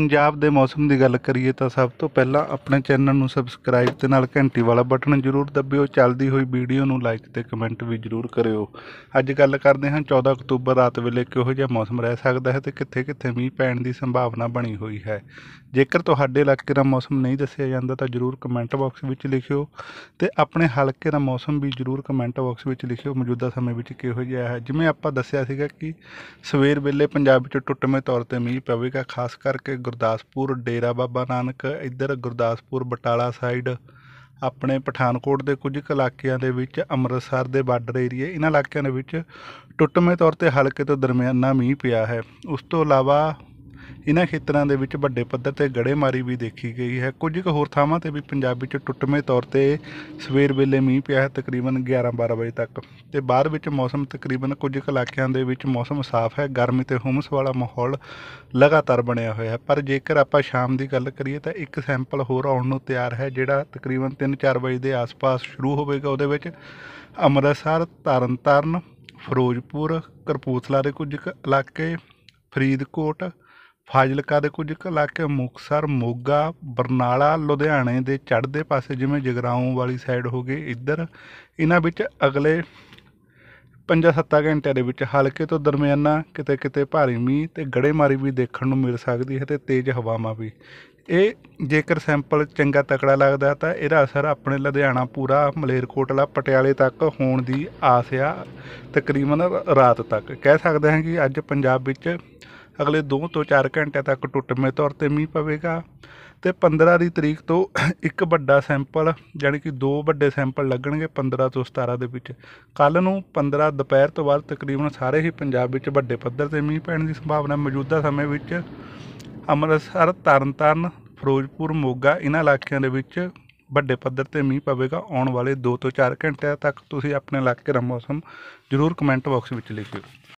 ਪੰਜਾਬ ਦੇ ਮੌਸਮ ਦੀ ਗੱਲ ਕਰੀਏ ਤਾਂ ਸਭ ਤੋਂ ਪਹਿਲਾਂ ਆਪਣੇ ਚੈਨਲ ਨੂੰ ਸਬਸਕ੍ਰਾਈਬ ਤੇ ਨਾਲ ਘੰਟੀ ਵਾਲਾ ਬਟਨ ਜ਼ਰੂਰ ਦੱਬਿਓ ਚੱਲਦੀ ਹੋਈ ਵੀਡੀਓ ਨੂੰ ਲਾਈਕ ਤੇ ਕਮੈਂਟ ਵੀ ਜ਼ਰੂਰ ਕਰਿਓ ਅੱਜ ਗੱਲ ਕਰਦੇ ਹਾਂ 14 ਅਕਤੂਬਰ ਰਾਤ ਵੇਲੇ ਕਿਹੋ ਜਿਹਾ ਮੌਸਮ ਰਹਿ ਸਕਦਾ ਹੈ ਤੇ ਕਿੱਥੇ-ਕਿੱਥੇ ਮੀਂਹ ਪੈਣ ਦੀ ਸੰਭਾਵਨਾ ਬਣੀ ਹੋਈ ਹੈ ਜੇਕਰ ਤੁਹਾਡੇ ਇਲਾਕੇ ਦਾ ਮੌਸਮ ਨਹੀਂ ਦੱਸਿਆ ਜਾਂਦਾ ਤਾਂ ਜ਼ਰੂਰ ਕਮੈਂਟ ਬਾਕਸ ਵਿੱਚ ਲਿਖਿਓ ਤੇ ਆਪਣੇ ਹਲਕੇ ਦਾ ਮੌਸਮ ਵੀ ਜ਼ਰੂਰ ਕਮੈਂਟ ਬਾਕਸ ਵਿੱਚ ਲਿਖਿਓ ਮੌਜੂਦਾ ਸਮੇਂ ਵਿੱਚ ਕਿਹੋ ਜਿਹਾ ਹੈ ਜਿਵੇਂ ਆਪਾਂ ਦੱਸਿਆ ਸੀਗਾ ਕਿ ਸਵੇਰ ਵੇਲੇ ਪੰਜਾਬ ਵਿੱਚ ਟੁੱਟਵੇਂ ਤੌਰ ਤੇ ਮੀਂਹ ਪਵੇਗਾ ਖਾਸ ਕਰਕੇ ਗੁਰਦਾਸਪੁਰ ਡੇਰਾ ਬਾਬਾ ਨਾਨਕ ਇੱਧਰ ਗੁਰਦਾਸਪੁਰ ਬਟਾਲਾ ਸਾਈਡ ਆਪਣੇ ਪਠਾਨਕੋਟ ਦੇ ਕੁਝ ਇਲਾਕਿਆਂ ਦੇ ਵਿੱਚ ਅੰਮ੍ਰਿਤਸਰ ਦੇ ਬਾਰਡਰ ਏਰੀਆ ਇਹਨਾਂ ਇਲਾਕਿਆਂ ਦੇ ਵਿੱਚ ਟੁੱਟਵੇਂ ਤੌਰ ਤੇ ਹਲਕੇ ਤੋਂ ਦਰਮਿਆਨਾ ਮੀਂਹ ਪਿਆ ਹੈ ਉਸ ਤੋਂ ਇਲਾਵਾ ਇਹਨਾਂ ਖੇਤਰਾਂ ਦੇ ਵਿੱਚ ਵੱਡੇ ਪੱਧਰ ਤੇ ਗੜੇਮਾਰੀ ਵੀ ਦੇਖੀ ਗਈ ਹੈ ਕੁਝ ਕੁ ਹੋਰ ਥਾਵਾਂ ਤੇ ਵੀ ਪੰਜਾਬ ਵਿੱਚ ਟੁੱਟਵੇਂ ਤੌਰ ਤੇ ਸਵੇਰ ਵੇਲੇ ਮੀਂਹ ਪਿਆ ਹੈ ਤਕਰੀਬਨ 11-12 ਵਜੇ ਤੱਕ ਤੇ ਬਾਅਦ ਵਿੱਚ ਮੌਸਮ ਤਕਰੀਬਨ ਕੁਝ ਕੁ ਇਲਾਕਿਆਂ ਦੇ ਵਿੱਚ ਮੌਸਮ ਸਾਫ਼ ਹੈ ਗਰਮੀ ਤੇ ਹਮਸ ਵਾਲਾ ਮਾਹੌਲ ਲਗਾਤਾਰ ਬਣਿਆ ਹੋਇਆ ਹੈ ਪਰ ਜੇਕਰ ਆਪਾਂ ਸ਼ਾਮ ਦੀ ਗੱਲ ਕਰੀਏ ਤਾਂ ਇੱਕ ਸੈਂਪਲ ਹੋਰ ਆਉਣ ਨੂੰ ਤਿਆਰ ਹੈ ਜਿਹੜਾ ਤਕਰੀਬਨ 3-4 ਵਜੇ ਦੇ ਆਸ-ਪਾਸ ਸ਼ੁਰੂ ਹੋਵੇਗਾ ਉਹਦੇ ਵਿੱਚ ਅੰਮ੍ਰਿਤਸਰ ਤਰਨਤਾਰਨ ਫਿਰੋਜ਼ਪੁਰ ਕਰਪੂਥਲਾ ਦੇ ਕੁਝ ਇਲਾਕੇ ਫਰੀਦਕੋਟ ਫਾਜ਼ਿਲਕਾ ਦੇ ਕੁਝ ਇਲਾਕੇ ਮੁਕਸਰ ਮੋਗਾ ਬਰਨਾਲਾ ਲੁਧਿਆਣੇ ਦੇ ਚੜ੍ਹਦੇ ਪਾਸੇ ਜਿਵੇਂ ਜਗਰਾਉਂ ਵਾਲੀ ਸਾਈਡ ਹੋ ਗਈ ਇੱਧਰ ਇਹਨਾਂ ਵਿੱਚ ਅਗਲੇ 5-7 ਘੰਟਿਆਂ ਦੇ ਵਿੱਚ ਹਲਕੇ ਤੋਂ ਦਰਮਿਆਨਾ ਕਿਤੇ ਕਿਤੇ ਭਾਰੀ ਮੀਂਹ ਤੇ ਗੜੇਮਾਰੀ ਵੀ ਦੇਖਣ ਨੂੰ ਮਿਲ ਸਕਦੀ ਹੈ ਤੇ ਤੇਜ਼ ਹਵਾਵਾਂ ਵੀ ਇਹ ਜੇਕਰ ਸੈਂਪਲ ਚੰਗਾ ਤਕੜਾ ਲੱਗਦਾ ਤਾਂ ਇਹਦਾ ਅਸਰ ਆਪਣੇ ਲੁਧਿਆਣਾ ਪੂਰਾ ਮਲੇਰਕੋਟਲਾ ਪਟਿਆਲੇ ਤੱਕ ਹੋਣ ਦੀ ਆਸ ਆ ਤਕਰੀਬਨ ਰਾਤ ਤੱਕ ਕਹਿ ਸਕਦੇ ਹਾਂ ਕਿ ਅੱਜ ਪੰਜਾਬ ਵਿੱਚ ਅਗਲੇ 2 ਤੋਂ 4 ਘੰਟੇ ਤੱਕ ਟੁੱਟਵੇਂ ਤੌਰ ਤੇ ਮੀਂਹ ਪਵੇਗਾ ਤੇ 15 ਦੀ ਤਰੀਕ ਤੋਂ ਇੱਕ ਵੱਡਾ ਸੈਂਪਲ ਜਾਨੀ ਕਿ ਦੋ ਵੱਡੇ ਸੈਂਪਲ ਲੱਗਣਗੇ 15 ਤੋਂ 17 ਦੇ ਵਿੱਚ ਕੱਲ ਨੂੰ 15 ਦੁਪਹਿਰ ਤੋਂ ਬਾਅਦ ਤਕਰੀਬਨ ਸਾਰੇ ਹੀ ਪੰਜਾਬ ਵਿੱਚ ਵੱਡੇ ਪੱਧਰ ਤੇ ਮੀਂਹ ਪੈਣ ਦੀ ਸੰਭਾਵਨਾ ਮੌਜੂਦਾ ਸਮੇਂ ਵਿੱਚ ਅੰਮ੍ਰਿਤਸਰ ਤਰਨਤਾਰਨ ਫਿਰੋਜ਼ਪੁਰ ਮੋਗਾ ਇਹਨਾਂ ਇਲਾਕਿਆਂ ਦੇ ਵਿੱਚ ਵੱਡੇ ਪੱਧਰ ਤੇ ਮੀਂਹ ਪਵੇਗਾ ਆਉਣ ਵਾਲੇ 2 ਤੋਂ 4 ਘੰਟਿਆਂ ਤੱਕ ਤੁਸੀਂ ਆਪਣੇ ਇਲਾਕੇ ਦਾ ਮੌਸਮ ਜ਼ਰੂਰ ਕਮੈਂਟ ਬਾਕਸ ਵਿੱਚ ਲਿਖਿਓ